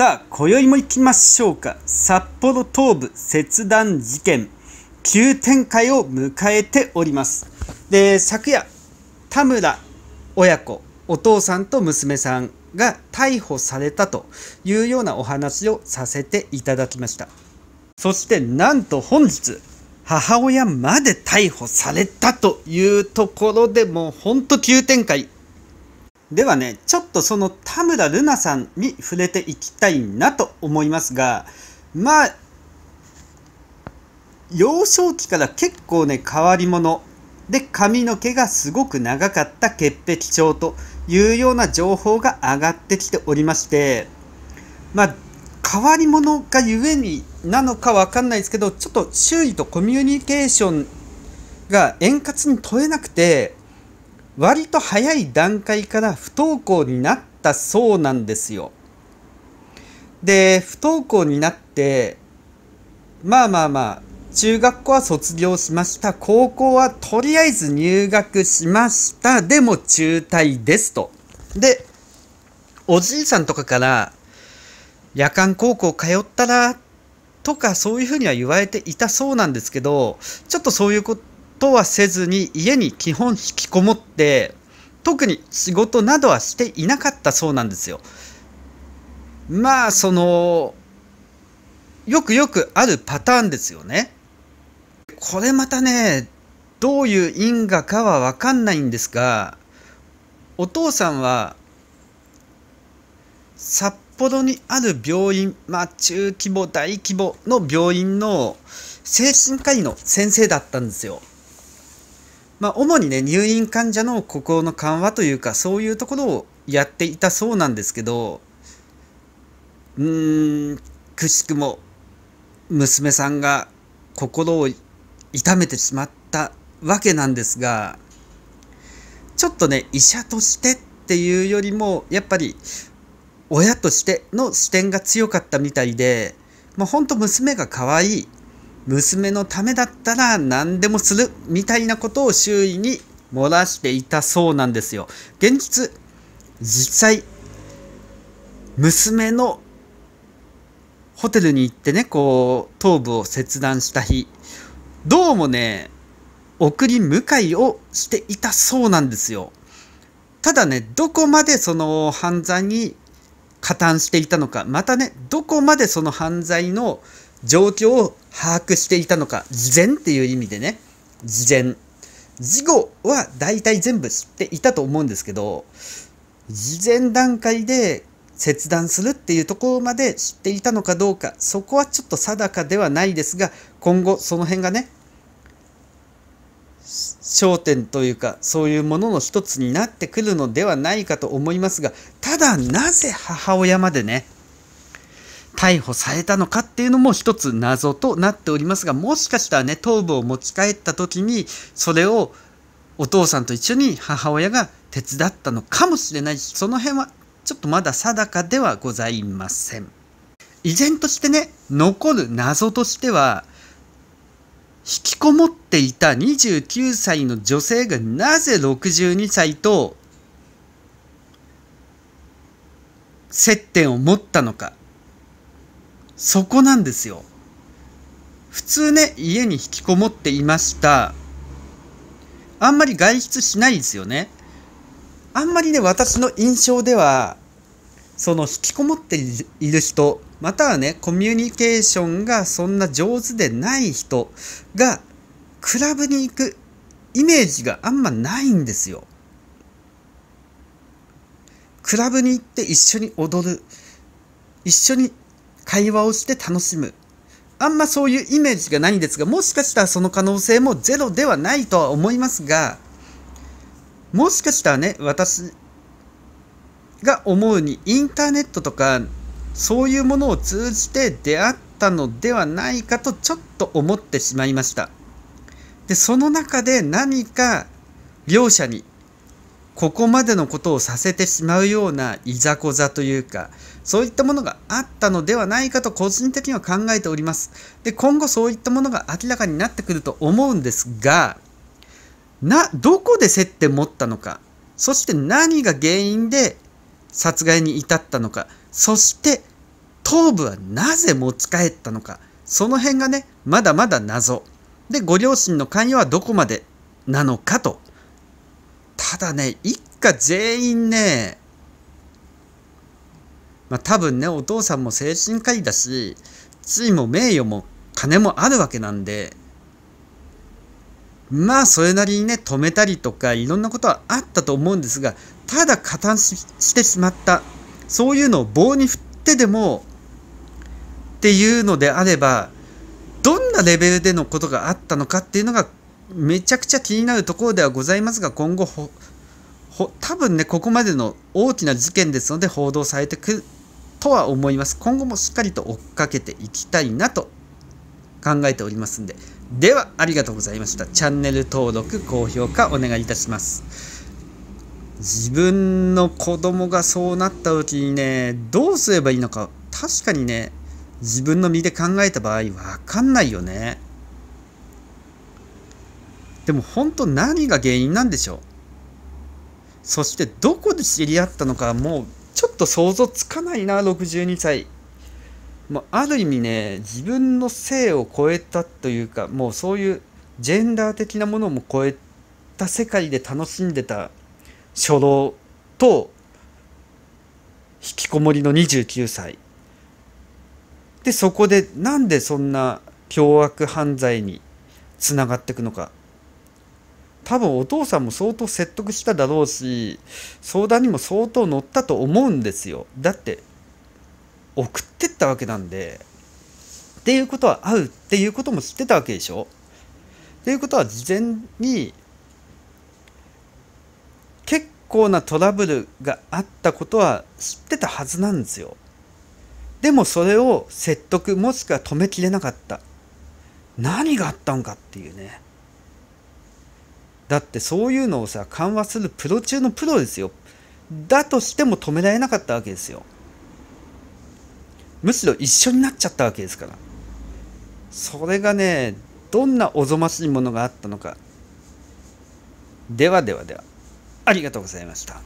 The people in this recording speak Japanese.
さあ、今宵も行きましょうか。札幌東部切断事件、急展開を迎えております。で、昨夜、田村親子、お父さんと娘さんが逮捕されたというようなお話をさせていただきました。そしてなんと本日、母親まで逮捕されたというところでもうほんと急展開ではね、ちょっとその田村ルナさんに触れていきたいなと思いますが、まあ、幼少期から結構ね、変わり者で、髪の毛がすごく長かった潔癖症というような情報が上がってきておりまして、まあ、変わり者がゆえになのかわかんないですけど、ちょっと周囲とコミュニケーションが円滑に取れなくて、割と早い段階から不登校になったそうなんですよ。で不登校になってまあまあまあ中学校は卒業しました高校はとりあえず入学しましたでも中退ですと。でおじいさんとかから夜間高校通ったらとかそういうふうには言われていたそうなんですけどちょっとそういうこととはせずに家に基本引きこもって特に仕事などはしていなかったそうなんですよ。まあそのよくよくあるパターンですよね。これまたねどういう因果かは分かんないんですがお父さんは札幌にある病院まあ中規模大規模の病院の精神科医の先生だったんですよ。まあ、主にね入院患者の心の緩和というかそういうところをやっていたそうなんですけどうーんくしくも娘さんが心を痛めてしまったわけなんですがちょっとね医者としてっていうよりもやっぱり親としての視点が強かったみたいでもうほんと娘が可愛い娘のためだったら何でもするみたいなことを周囲に漏らしていたそうなんですよ。現実、実際、娘のホテルに行ってね、こう、頭部を切断した日、どうもね、送り迎えをしていたそうなんですよ。ただね、どこまでその犯罪に加担していたのか、またね、どこまでその犯罪の状況を把握していたのか、事前っていう意味でね、事前。事後は大体全部知っていたと思うんですけど、事前段階で切断するっていうところまで知っていたのかどうか、そこはちょっと定かではないですが、今後その辺がね、焦点というか、そういうものの一つになってくるのではないかと思いますが、ただなぜ母親までね、逮捕されたのかっていうのも一つ謎となっておりますが、もしかしたらね、頭部を持ち帰った時に、それをお父さんと一緒に母親が手伝ったのかもしれないし、その辺はちょっとまだ定かではございません。依然としてね、残る謎としては、引きこもっていた29歳の女性がなぜ62歳と接点を持ったのかそこなんですよ。普通ね、家に引きこもっていました。あんまり外出しないですよね。あんまりね、私の印象では、その引きこもっている人、またはね、コミュニケーションがそんな上手でない人が、クラブに行くイメージがあんまないんですよ。クラブに行って一緒に踊る、一緒に会話をして楽しむあんまそういうイメージがないんですがもしかしたらその可能性もゼロではないとは思いますがもしかしたらね私が思うにインターネットとかそういうものを通じて出会ったのではないかとちょっと思ってしまいましたでその中で何か両者にここまでのことをさせてしまうようないざこざというかそういったものがあったのではないかと個人的には考えておりますで今後そういったものが明らかになってくると思うんですがなどこで接点持ったのかそして何が原因で殺害に至ったのかそして頭部はなぜ持ち帰ったのかその辺がねまだまだ謎でご両親の関与はどこまでなのかとただね一家全員ねまあ多分ねお父さんも精神科医だし地位も名誉も金もあるわけなんでまあそれなりにね止めたりとかいろんなことはあったと思うんですがただ加担してしまったそういうのを棒に振ってでもっていうのであればどんなレベルでのことがあったのかっていうのがめちゃくちゃ気になるところではございますが今後ほほ多分ねここまでの大きな事件ですので報道されてくるとは思います今後もしっかりと追っかけていきたいなと考えておりますんでではありがとうございましたチャンネル登録高評価お願いいたします自分の子供がそうなった時にねどうすればいいのか確かにね自分の身で考えた場合分かんないよねでも本当何が原因なんでしょうそしてどこで知り合ったのかもうちょっと想像つかないな62歳もうある意味ね自分の性を超えたというかもうそういうジェンダー的なものも超えた世界で楽しんでた初老と引きこもりの29歳でそこでなんでそんな凶悪犯罪につながっていくのか多分お父さんも相当説得しただろうし相談にも相当乗ったと思うんですよだって送ってったわけなんでっていうことは会うっていうことも知ってたわけでしょっていうことは事前に結構なトラブルがあったことは知ってたはずなんですよでもそれを説得もしくは止めきれなかった何があったのかっていうねだってそういうのをさ緩和するプロ中のプロですよだとしても止められなかったわけですよむしろ一緒になっちゃったわけですからそれがねどんなおぞましいものがあったのかではではではありがとうございました